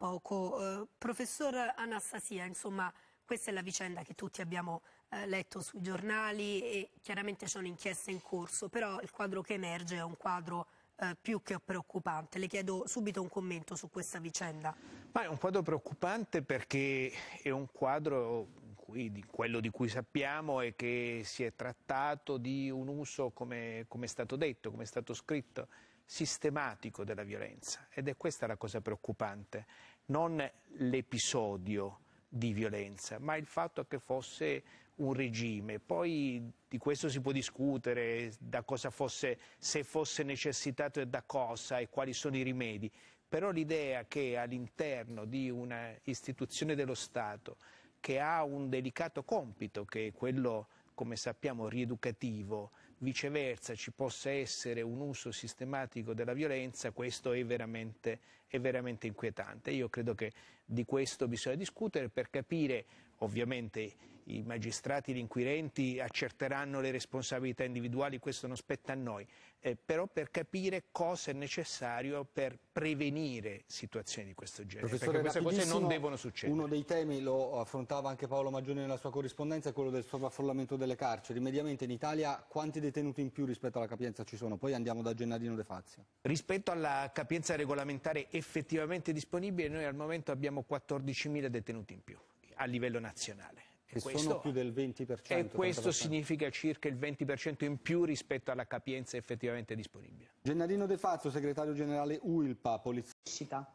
poco. Eh, professor Anastasia, insomma, questa è la vicenda che tutti abbiamo eh, letto sui giornali e chiaramente c'è un'inchiesta in corso, però il quadro che emerge è un quadro eh, più che preoccupante. Le chiedo subito un commento su questa vicenda. Ma è un quadro preoccupante perché è un quadro in di quello di cui sappiamo è che si è trattato di un uso, come, come è stato detto, come è stato scritto, sistematico della violenza ed è questa la cosa preoccupante, non l'episodio di violenza, ma il fatto che fosse un regime. Poi di questo si può discutere, fosse, se fosse necessitato e da cosa e quali sono i rimedi, però l'idea che all'interno di un'istituzione dello Stato che ha un delicato compito, che è quello, come sappiamo, rieducativo, viceversa ci possa essere un uso sistematico della violenza, questo è veramente, è veramente inquietante. Io credo che di questo bisogna discutere per capire Ovviamente i magistrati, gli inquirenti accerteranno le responsabilità individuali, questo non spetta a noi, eh, però per capire cosa è necessario per prevenire situazioni di questo genere, Professore, perché queste cose non devono succedere. Uno dei temi, lo affrontava anche Paolo Maggioni nella sua corrispondenza, è quello del sovraffollamento delle carceri. Mediamente in Italia quanti detenuti in più rispetto alla capienza ci sono? Poi andiamo da Gennadino De Fazio. Rispetto alla capienza regolamentare effettivamente disponibile, noi al momento abbiamo 14.000 detenuti in più a livello nazionale. E questo, sono più del 20%. E questo 30%. significa circa il 20% in più rispetto alla capienza effettivamente disponibile. Gennarino De Fazio, segretario generale UILPA, Polizia.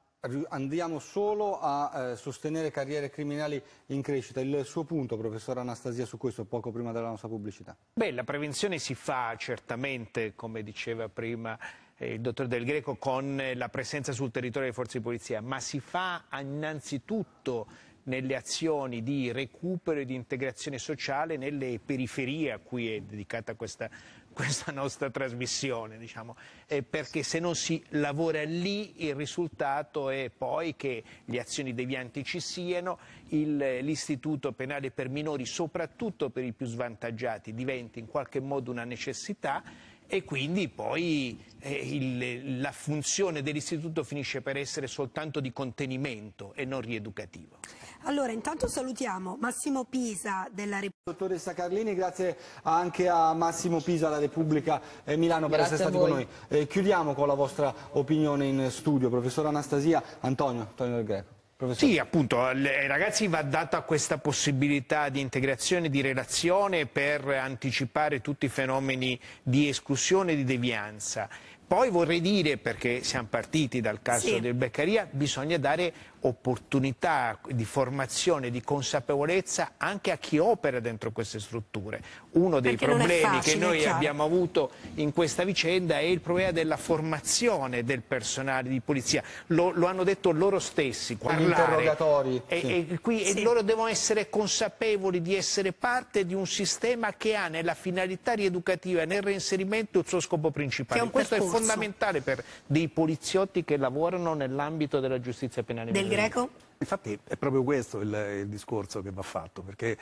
Andiamo solo a eh, sostenere carriere criminali in crescita. Il suo punto, professor Anastasia, su questo poco prima della nostra pubblicità. Beh, la prevenzione si fa certamente, come diceva prima eh, il dottor Del Greco, con la presenza sul territorio delle forze di polizia, ma si fa innanzitutto nelle azioni di recupero e di integrazione sociale nelle periferie a cui è dedicata questa, questa nostra trasmissione, diciamo. eh, perché se non si lavora lì il risultato è poi che le azioni devianti ci siano, l'istituto penale per minori, soprattutto per i più svantaggiati, diventi in qualche modo una necessità e quindi poi eh, il, la funzione dell'istituto finisce per essere soltanto di contenimento e non rieducativo. Allora, intanto salutiamo Massimo Pisa della Repubblica. Dottoressa Carlini, grazie anche a Massimo Pisa della Repubblica eh, Milano grazie per essere stati con noi. Eh, chiudiamo con la vostra opinione in studio. Professor Anastasia, Antonio, Antonio Del Greco. Professor. Sì, appunto, ai ragazzi va data questa possibilità di integrazione, di relazione per anticipare tutti i fenomeni di esclusione e di devianza. Poi vorrei dire, perché siamo partiti dal caso sì. del Beccaria, bisogna dare opportunità di formazione, di consapevolezza anche a chi opera dentro queste strutture. Uno dei Perché problemi facile, che noi abbiamo avuto in questa vicenda è il problema della formazione del personale di polizia. Lo, lo hanno detto loro stessi. Parlare, interrogatori. E, sì. e, qui, sì. e loro devono essere consapevoli di essere parte di un sistema che ha nella finalità rieducativa e nel reinserimento il suo scopo principale. Questo percorso. è fondamentale per dei poliziotti che lavorano nell'ambito della giustizia penale. Del Greco? Infatti è proprio questo il, il discorso che va fatto, perché